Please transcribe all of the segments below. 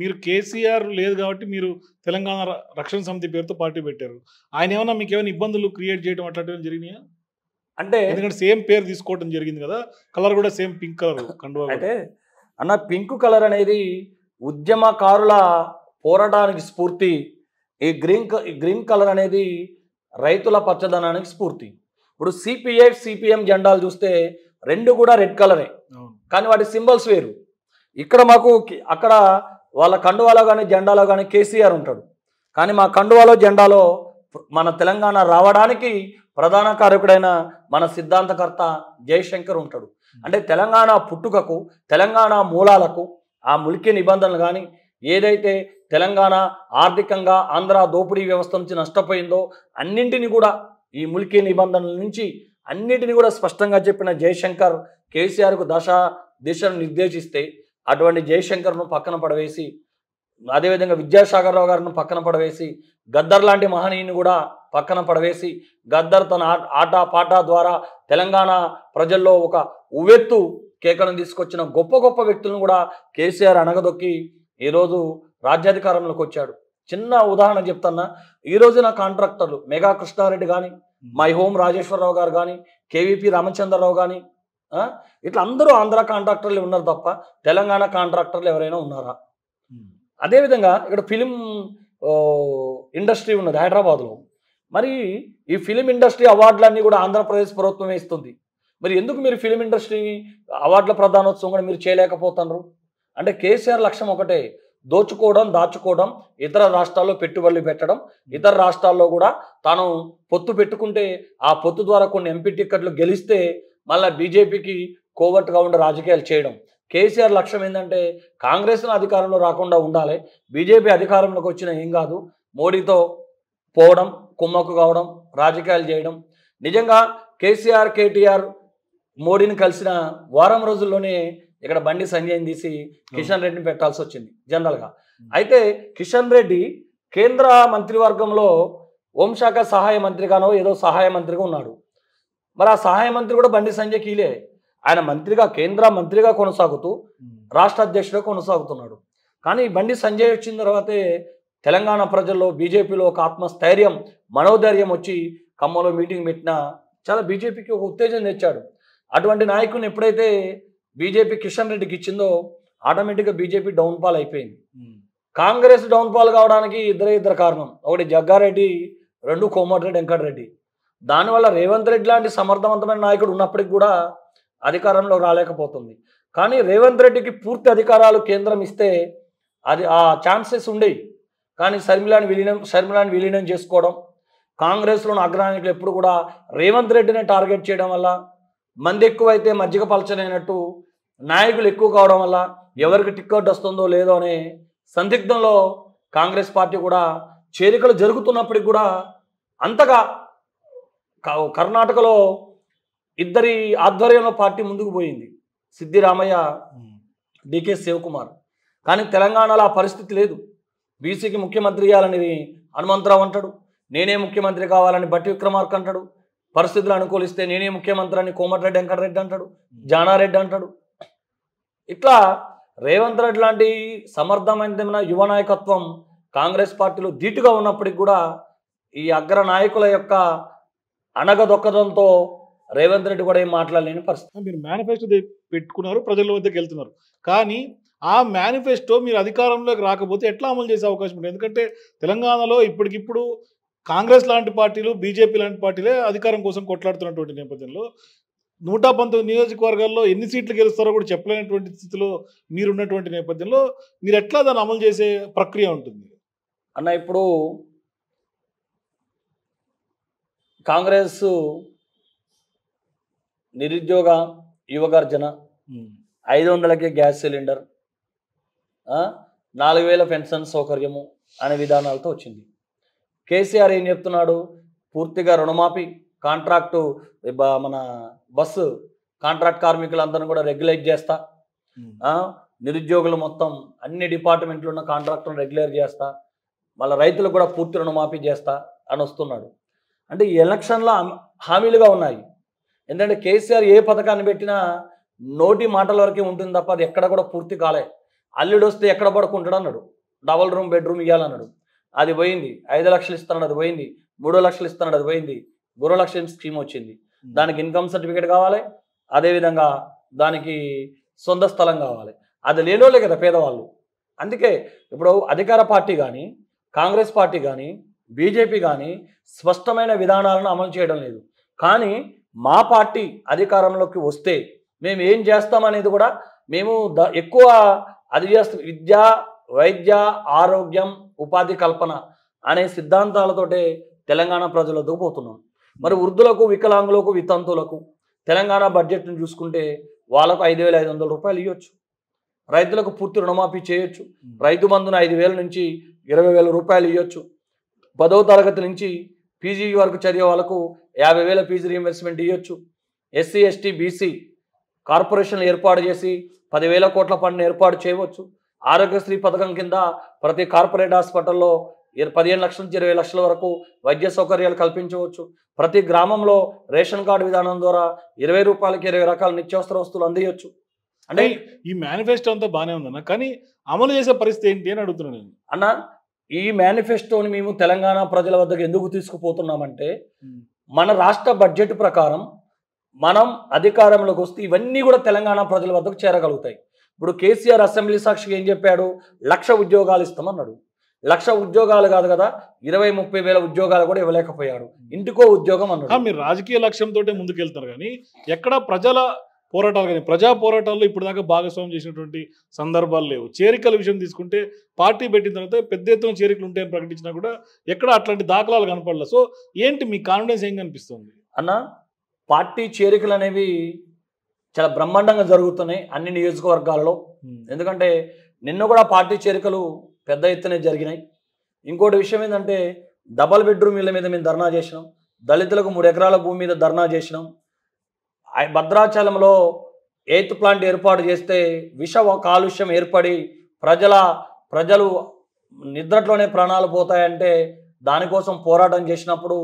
మీరు కేసీఆర్ లేదు కాబట్టి మీరు తెలంగాణ రక్షణ సమితి పేరుతో పార్టీ పెట్టారు ఆయన ఏమైనా మీకు ఏమైనా ఇబ్బందులు క్రియేట్ చేయడం అట్లాంటివి జరిగినాయా అంటే ఎందుకంటే సేమ్ పేరు తీసుకోవడం జరిగింది కదా కలర్ కూడా సేమ్ పింక్ కలర్ కండువా అంటే అన్న పింక్ కలర్ అనేది ఉద్యమకారుల పోరాటానికి స్ఫూర్తి ఈ గ్రీన్ గ్రీన్ కలర్ అనేది రైతుల పచ్చదనానికి స్ఫూర్తి ఇప్పుడు సిపిఐ సిపిఎం జెండాలు చూస్తే రెండు కూడా రెడ్ కలరే కానీ వాటి సింబల్స్ వేరు ఇక్కడ మాకు అక్కడ వాళ్ళ కండువాలో కానీ జెండాలో కానీ కేసీఆర్ ఉంటాడు కానీ మా కండువాలో జెండాలో మన తెలంగాణ రావడానికి ప్రధాన కారకుడైన మన సిద్ధాంతకర్త జయశంకర్ ఉంటాడు అంటే తెలంగాణ పుట్టుకకు తెలంగాణ మూలాలకు ఆ ములికి నిబంధనలు కానీ ఏదైతే తెలంగాణ ఆర్థికంగా ఆంధ్ర దోపిడీ వ్యవస్థ నుంచి నష్టపోయిందో అన్నింటినీ కూడా ఈ ములికి నిబంధనల నుంచి అన్నింటినీ కూడా స్పష్టంగా చెప్పిన జయశంకర్ కేసీఆర్కు దశ దిశను నిర్దేశిస్తే అటువంటి జయశంకర్ను పక్కన పడవేసి అదేవిధంగా విద్యాసాగర్ రావు గారిని పక్కన పడవేసి గద్దర్ లాంటి మహనీయుని కూడా పక్కన పడవేసి గద్దర్ తన ఆట పాట ద్వారా తెలంగాణ ప్రజల్లో ఒక ఉవెత్తు కేకలను తీసుకొచ్చిన గొప్ప గొప్ప వ్యక్తులను కూడా కేసీఆర్ అణగదొక్కి ఈరోజు రాజ్యాధికారంలోకి వచ్చాడు చిన్న ఉదాహరణ చెప్తాన్నా ఈ రోజున కాంట్రాక్టర్లు మెగా కృష్ణారెడ్డి కానీ మై హోమ్ రాజేశ్వరరావు గారు కానీ కేవీపీ రామచంద్రరావు కానీ ఇట్లా అందరూ ఆంధ్ర కాంట్రాక్టర్లు ఉన్నారు తప్ప తెలంగాణ కాంట్రాక్టర్లు ఎవరైనా ఉన్నారా అదేవిధంగా ఇక్కడ ఫిలిం ఇండస్ట్రీ ఉన్నది హైదరాబాద్లో మరి ఈ ఫిలిం ఇండస్ట్రీ అవార్డులన్నీ కూడా ఆంధ్రప్రదేశ్ ప్రభుత్వమే ఇస్తుంది మరి ఎందుకు మీరు ఫిలిం ఇండస్ట్రీ అవార్డుల ప్రధానోత్సవం కూడా మీరు చేయలేకపోతున్నారు అంటే కేసీఆర్ లక్ష్యం ఒకటే దోచుకోవడం దాచుకోవడం ఇతర రాష్ట్రాల్లో పెట్టుబడులు పెట్టడం ఇతర రాష్ట్రాల్లో కూడా తాను పొత్తు పెట్టుకుంటే ఆ పొత్తు ద్వారా కొన్ని ఎంపీ టిక్కెట్లు గెలిస్తే మళ్ళీ బీజేపీకి కోవర్ట్గా ఉండే రాజకీయాలు చేయడం కేసీఆర్ లక్ష్యం ఏంటంటే కాంగ్రెస్ను అధికారంలో రాకుండా ఉండాలి బీజేపీ అధికారంలోకి వచ్చినా ఏం కాదు మోడీతో పోవడం కుమ్మక్కు కావడం రాజకీయాలు చేయడం నిజంగా కేసీఆర్ కేటీఆర్ మోడీని కలిసిన వారం రోజుల్లోనే ఇక్కడ బండి సంజయం తీసి కిషన్ రెడ్డిని పెట్టాల్సి వచ్చింది జనరల్గా అయితే కిషన్ రెడ్డి కేంద్ర మంత్రివర్గంలో హోంశాఖ సహాయ మంత్రిగానో ఏదో సహాయ మంత్రిగా ఉన్నాడు మరి ఆ సహాయ మంత్రి కూడా బండి సంజయ్ కీలే ఆయన మంత్రిగా కేంద్ర మంత్రిగా కొనసాగుతూ రాష్ట్ర అధ్యక్షుడిగా కొనసాగుతున్నాడు కానీ బండి సంజయ్ వచ్చిన తర్వాతే తెలంగాణ ప్రజల్లో బీజేపీలో ఒక ఆత్మస్థైర్యం మనోధైర్యం వచ్చి ఖమ్మంలో మీటింగ్ పెట్టినా చాలా బీజేపీకి ఒక ఉత్తేజం తెచ్చాడు అటువంటి నాయకుని ఎప్పుడైతే బీజేపీ కిషన్ రెడ్డికి ఇచ్చిందో ఆటోమేటిక్గా బీజేపీ డౌన్ఫాల్ అయిపోయింది కాంగ్రెస్ డౌన్ఫాల్ కావడానికి ఇద్దరే ఇద్దరు కారణం ఒకటి జగ్గారెడ్డి రెండు కోమటిరెడ్డి వెంకటరెడ్డి దానివల్ల రేవంత్ రెడ్డి లాంటి సమర్థవంతమైన నాయకుడు ఉన్నప్పటికి కూడా అధికారంలో రాలేకపోతుంది కానీ రేవంత్ రెడ్డికి పూర్తి అధికారాలు కేంద్రం ఇస్తే అది ఆ ఛాన్సెస్ ఉండేవి కానీ షర్మిలాని విలీనం షర్మిలాని విలీనం చేసుకోవడం కాంగ్రెస్లోని అగ్రనాయకులు ఎప్పుడు కూడా రేవంత్ రెడ్డిని టార్గెట్ చేయడం వల్ల మంది ఎక్కువైతే మజ్జిగ పలచనైనట్టు నాయకులు ఎక్కువ కావడం వల్ల ఎవరికి టిక్కౌట్ వస్తుందో లేదో అనే సందిగ్ధంలో కాంగ్రెస్ పార్టీ కూడా చేరికలు జరుగుతున్నప్పటికి కూడా అంతగా కర్ణాటకలో ఇద్దరి ఆధ్వర్యంలో పార్టీ ముందుకు పోయింది సిద్ధిరామయ్య డికే శివకుమార్ కానీ తెలంగాణలో ఆ పరిస్థితి లేదు బీసీకి ముఖ్యమంత్రి ఇవ్వాలని హనుమంతరావు అంటాడు నేనే ముఖ్యమంత్రి కావాలని బట్టి విక్రమార్క అంటాడు పరిస్థితులు అనుకూలిస్తే నేనే ముఖ్యమంత్రి అని కోమటిరెడ్డి వెంకటరెడ్డి అంటాడు జానారెడ్డి అంటాడు ఇట్లా రేవంత్ రెడ్డి లాంటి సమర్థమైన యువ నాయకత్వం కాంగ్రెస్ పార్టీలో ధీటుగా ఉన్నప్పటికి కూడా ఈ అగ్ర నాయకుల యొక్క అణగదొక్కడంతో రేవంత్ రెడ్డి కూడా ఏం మాట్లాడలేని పరిస్థితి మీరు మేనిఫెస్టో పెట్టుకున్నారు ప్రజల వద్దకు వెళ్తున్నారు కానీ ఆ మేనిఫెస్టో మీరు అధికారంలోకి రాకపోతే ఎట్లా అమలు చేసే అవకాశం ఉంటుంది ఎందుకంటే తెలంగాణలో ఇప్పటికిప్పుడు కాంగ్రెస్ లాంటి పార్టీలు బీజేపీ లాంటి పార్టీలే అధికారం కోసం కొట్లాడుతున్నటువంటి నేపథ్యంలో నూట పంతొమ్మిది నియోజకవర్గాల్లో ఎన్ని సీట్లు గెలుస్తారో కూడా చెప్పలేనటువంటి స్థితిలో మీరున్నటువంటి నేపథ్యంలో మీరు ఎట్లా దాన్ని అమలు చేసే ప్రక్రియ ఉంటుంది అన్న ఇప్పుడు కాంగ్రెస్ నిరుద్యోగ యువగార్జన ఐదు వందలకే గ్యాస్ సిలిండర్ నాలుగు వేల పెన్షన్ సౌకర్యము అనే విధానాలతో వచ్చింది కేసీఆర్ ఏం చెప్తున్నాడు పూర్తిగా రుణమాఫీ కాంట్రాక్టు మన బస్సు కాంట్రాక్ట్ కార్మికులందరూ కూడా రెగ్యులేట్ చేస్తా నిరుద్యోగులు మొత్తం అన్ని డిపార్ట్మెంట్లు ఉన్న కాంట్రాక్టులను రెగ్యులేట్ చేస్తా మళ్ళీ రైతులకు కూడా పూర్తి రుణమాఫీ చేస్తా అని వస్తున్నాడు అంటే ఈ ఎలక్షన్లో హామీలుగా ఉన్నాయి ఎందుకంటే కేసీఆర్ ఏ పథకాన్ని పెట్టినా నోటి మాటల వరకే ఉంటుంది తప్ప అది ఎక్కడ కూడా పూర్తి కాలే అల్లుడు వస్తే ఎక్కడ పడుకుంటాడు అన్నాడు డబల్ రూమ్ బెడ్రూమ్ ఇవ్వాలన్నాడు అది పోయింది ఐదు లక్షలు ఇస్తున్నాడు అది పోయింది మూడో లక్షలు ఇస్తున్నాడు అది పోయింది గురు లక్ష్యం స్కీమ్ వచ్చింది దానికి ఇన్కమ్ సర్టిఫికేట్ కావాలి అదేవిధంగా దానికి సొంత స్థలం కావాలి అది లేనోళ్ళే కదా పేదవాళ్ళు అందుకే ఇప్పుడు అధికార పార్టీ కానీ కాంగ్రెస్ పార్టీ కానీ బీజేపీ కానీ స్పష్టమైన విధానాలను అమలు చేయడం లేదు కానీ మా పార్టీ అధికారంలోకి వస్తే మేము ఏం చేస్తామనేది కూడా మేము ద ఎక్కువ అది చేస్తాం విద్య వైద్య ఆరోగ్యం ఉపాధి కల్పన అనే సిద్ధాంతాలతోటే తెలంగాణ ప్రజలతో పోతున్నాం మరి hmm. వృద్ధులకు వికలాంగులకు వితంతులకు తెలంగాణ బడ్జెట్ను చూసుకుంటే వాళ్ళకు ఐదు వేల ఐదు వందల రూపాయలు ఇవ్వచ్చు రైతులకు పూర్తి రుణమాఫీ చేయొచ్చు hmm. రైతు బంధును ఐదు వేల నుంచి ఇరవై వేల రూపాయలు ఇవ్వచ్చు పదవ తరగతి నుంచి పీజీ వరకు చదివే వాళ్ళకు యాభై వేల ఫీజు రీఇన్వెస్ట్మెంట్ ఇవ్వచ్చు ఎస్సీ ఎస్టీ బీసీ కార్పొరేషన్లు ఏర్పాటు చేసి పదివేల కోట్ల పన్ను ఏర్పాటు చేయవచ్చు ఆరోగ్యశ్రీ పథకం కింద ప్రతి కార్పొరేట్ హాస్పిటల్లో పదిహేను లక్షల నుంచి ఇరవై లక్షల వరకు వైద్య సౌకర్యాలు కల్పించవచ్చు ప్రతి గ్రామంలో రేషన్ కార్డు విధానం ద్వారా ఇరవై రూపాయలకి ఇరవై రకాల నిత్యావసర వస్తువులు అందియొచ్చు అంటే ఈ మేనిఫెస్టో అంతా బాగానే ఉందన్న కానీ అమలు చేసే పరిస్థితి ఏంటి అని అడుగుతున్నాను అన్న ఈ మేనిఫెస్టోని మేము తెలంగాణ ప్రజల వద్దకు ఎందుకు తీసుకుపోతున్నామంటే మన రాష్ట్ర బడ్జెట్ ప్రకారం మనం అధికారంలోకి వస్తే ఇవన్నీ కూడా తెలంగాణ ప్రజల వద్దకు చేరగలుగుతాయి ఇప్పుడు కేసీఆర్ అసెంబ్లీ సాక్షికి ఏం చెప్పాడు లక్ష ఉద్యోగాలు ఇస్తామన్నాడు లక్ష ఉద్యోగాలు కాదు కదా ఇరవై ముప్పై వేల ఉద్యోగాలు కూడా ఇవ్వలేకపోయాడు ఇంటికో ఉద్యోగం అన్నాడు మీరు రాజకీయ లక్ష్యంతో ముందుకెళ్తారు కానీ ఎక్కడ ప్రజల పోరాటాలు కానీ ప్రజా పోరాటాల్లో ఇప్పుడు దాకా భాగస్వామ్యం చేసినటువంటి సందర్భాలు లేవు చేరికల విషయం తీసుకుంటే పార్టీ పెట్టిన తర్వాత పెద్ద ఎత్తున చేరికలు ఉంటాయని ప్రకటించినా కూడా ఎక్కడ అట్లాంటి దాఖలాలు కనపడలే సో ఏంటి మీ కాన్ఫిడెన్స్ ఏం కనిపిస్తుంది అన్న పార్టీ చేరికలు అనేవి చాలా బ్రహ్మాండంగా జరుగుతున్నాయి అన్ని నియోజకవర్గాలలో ఎందుకంటే నిన్న కూడా పార్టీ చేరికలు పెద్ద ఎత్తున జరిగినాయి ఇంకోటి విషయం ఏంటంటే డబల్ బెడ్రూమ్ ఇళ్ళ మీద మేము ధర్నా చేసినాం దళితులకు మూడు ఎకరాల భూమి మీద ధర్నా చేసినాం భద్రాచలంలో ఎయిత్ ప్లాంట్ ఏర్పాటు చేస్తే విష కాలుష్యం ఏర్పడి ప్రజల ప్రజలు నిద్రట్లోనే ప్రాణాలు పోతాయంటే దానికోసం పోరాటం చేసినప్పుడు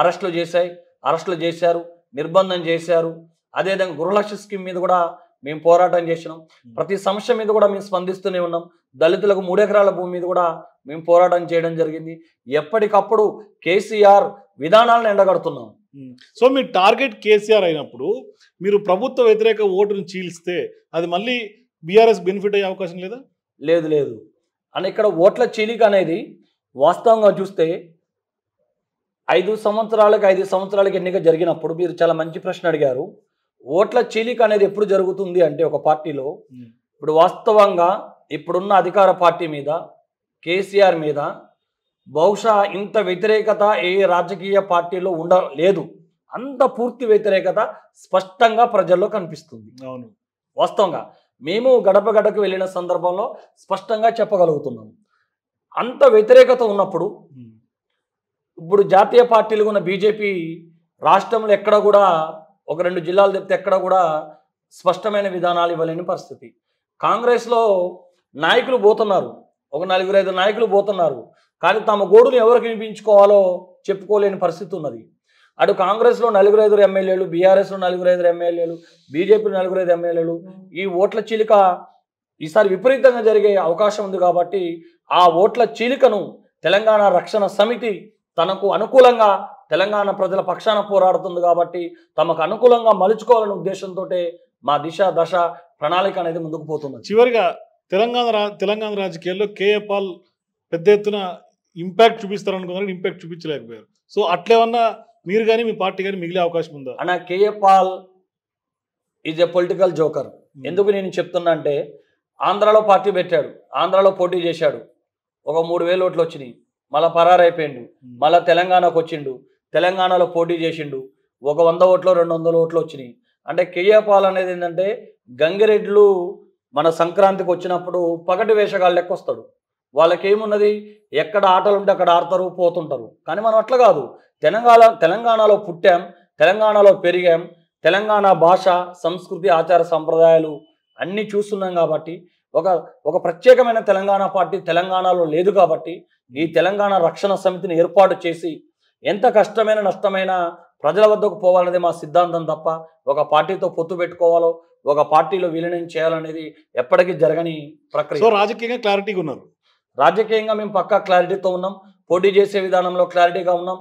అరెస్టులు చేశాయి అరెస్టులు చేశారు నిర్బంధం చేశారు అదేవిధంగా గృహలక్ష్య స్కీమ్ మీద కూడా మేము పోరాటం చేసినాం ప్రతి సమస్య మీద కూడా మేము స్పందిస్తూనే ఉన్నాం దళితులకు మూడెకరాల భూమి మీద కూడా మేము పోరాటం చేయడం జరిగింది ఎప్పటికప్పుడు కేసీఆర్ విధానాలను ఎండగడుతున్నాం సో మీ టార్గెట్ కేసీఆర్ అయినప్పుడు మీరు ప్రభుత్వ వ్యతిరేక ఓటును చీల్స్తే అది మళ్ళీ బీఆర్ఎస్ బెనిఫిట్ అయ్యే అవకాశం లేదా లేదు లేదు అని ఇక్కడ ఓట్ల చీలిక అనేది వాస్తవంగా చూస్తే ఐదు సంవత్సరాలకు ఐదు సంవత్సరాలకు ఎన్నిక జరిగినప్పుడు మీరు చాలా మంచి ప్రశ్న అడిగారు ఓట్ల చీలిక అనేది ఎప్పుడు జరుగుతుంది అంటే ఒక పార్టీలో ఇప్పుడు వాస్తవంగా ఇప్పుడున్న అధికార పార్టీ మీద కేసీఆర్ మీద బహుశా ఇంత వ్యతిరేకత ఏ రాజకీయ పార్టీలో ఉండ లేదు అంత పూర్తి వ్యతిరేకత స్పష్టంగా ప్రజల్లో కనిపిస్తుంది అవును వాస్తవంగా మేము గడప గడకు వెళ్ళిన సందర్భంలో స్పష్టంగా చెప్పగలుగుతున్నాము అంత వ్యతిరేకత ఉన్నప్పుడు ఇప్పుడు జాతీయ పార్టీలు ఉన్న బీజేపీ రాష్ట్రంలో ఎక్కడ కూడా ఒక రెండు జిల్లాలు తప్పితే ఎక్కడ కూడా స్పష్టమైన విధానాలు ఇవ్వలేని పరిస్థితి కాంగ్రెస్లో నాయకులు పోతున్నారు ఒక నలుగురు ఐదు నాయకులు పోతున్నారు కానీ తమ గోడును ఎవరికి వినిపించుకోవాలో చెప్పుకోలేని పరిస్థితి ఉన్నది అటు కాంగ్రెస్లో నలుగురు ఐదు ఎమ్మెల్యేలు బీఆర్ఎస్లో నలుగురు ఐదు ఎమ్మెల్యేలు బీజేపీలో నలుగురు ఐదు ఎమ్మెల్యేలు ఈ ఓట్ల చీలిక ఈసారి విపరీతంగా జరిగే అవకాశం ఉంది కాబట్టి ఆ ఓట్ల చీలికను తెలంగాణ రక్షణ సమితి తనకు అనుకూలంగా తెలంగాణ ప్రజల పక్షాన పోరాడుతుంది కాబట్టి తమకు అనుకూలంగా మలుచుకోవాలనే ఉద్దేశంతో మా దిశ దశ ప్రణాళిక అనేది ముందుకు పోతుంది చివరిగా తెలంగాణ తెలంగాణ రాజకీయాల్లో కేఏపాల్ పెద్ద ఎత్తున ఇంపాక్ట్ చూపిస్తారు అనుకున్నారు ఇంపాక్ట్ చూపించలేకపోయారు సో అట్లేమన్నా మీరు కానీ మీ పార్టీ కానీ మిగిలే అవకాశం ఉందా అన్న KA is a political joker ఎందుకు నేను చెప్తున్నా అంటే ఆంధ్రాలో పార్టీ పెట్టాడు ఆంధ్రాలో పోటీ చేశాడు ఒక మూడు వేలు ఓట్లు వచ్చినాయి మళ్ళీ పరారైపోయిండు మళ్ళా తెలంగాణకు వచ్చిండు తెలంగాణలో పోటీ చేసిండు ఒక వంద ఓట్లు రెండు వందల ఓట్లు వచ్చినాయి అంటే కేఏ అనేది ఏంటంటే గంగిరెడ్లు మన సంక్రాంతికి వచ్చినప్పుడు పగటి వేషగాళ్ళు లెక్క వస్తాడు వాళ్ళకేమున్నది ఎక్కడ ఆటలు ఉంటే అక్కడ ఆడతారు పోతుంటారు కానీ మనం అట్లా కాదు తెలంగాణ తెలంగాణలో పుట్టాం తెలంగాణలో పెరిగాం తెలంగాణ భాష సంస్కృతి ఆచార సంప్రదాయాలు అన్నీ చూస్తున్నాం కాబట్టి ఒక ఒక ప్రత్యేకమైన తెలంగాణ పార్టీ తెలంగాణలో లేదు కాబట్టి ఈ తెలంగాణ రక్షణ సమితిని ఏర్పాటు చేసి ఎంత కష్టమైన నష్టమైన ప్రజల వద్దకు పోవాలనేది మా సిద్ధాంతం తప్ప ఒక పార్టీతో పొత్తు పెట్టుకోవాలో ఒక పార్టీలో విలీనం చేయాలనేది ఎప్పటికీ జరగని ప్రక్రియ సో రాజకీయంగా క్లారిటీగా ఉన్నారు రాజకీయంగా మేము పక్కా క్లారిటీతో ఉన్నాం పోటీ చేసే విధానంలో క్లారిటీగా ఉన్నాం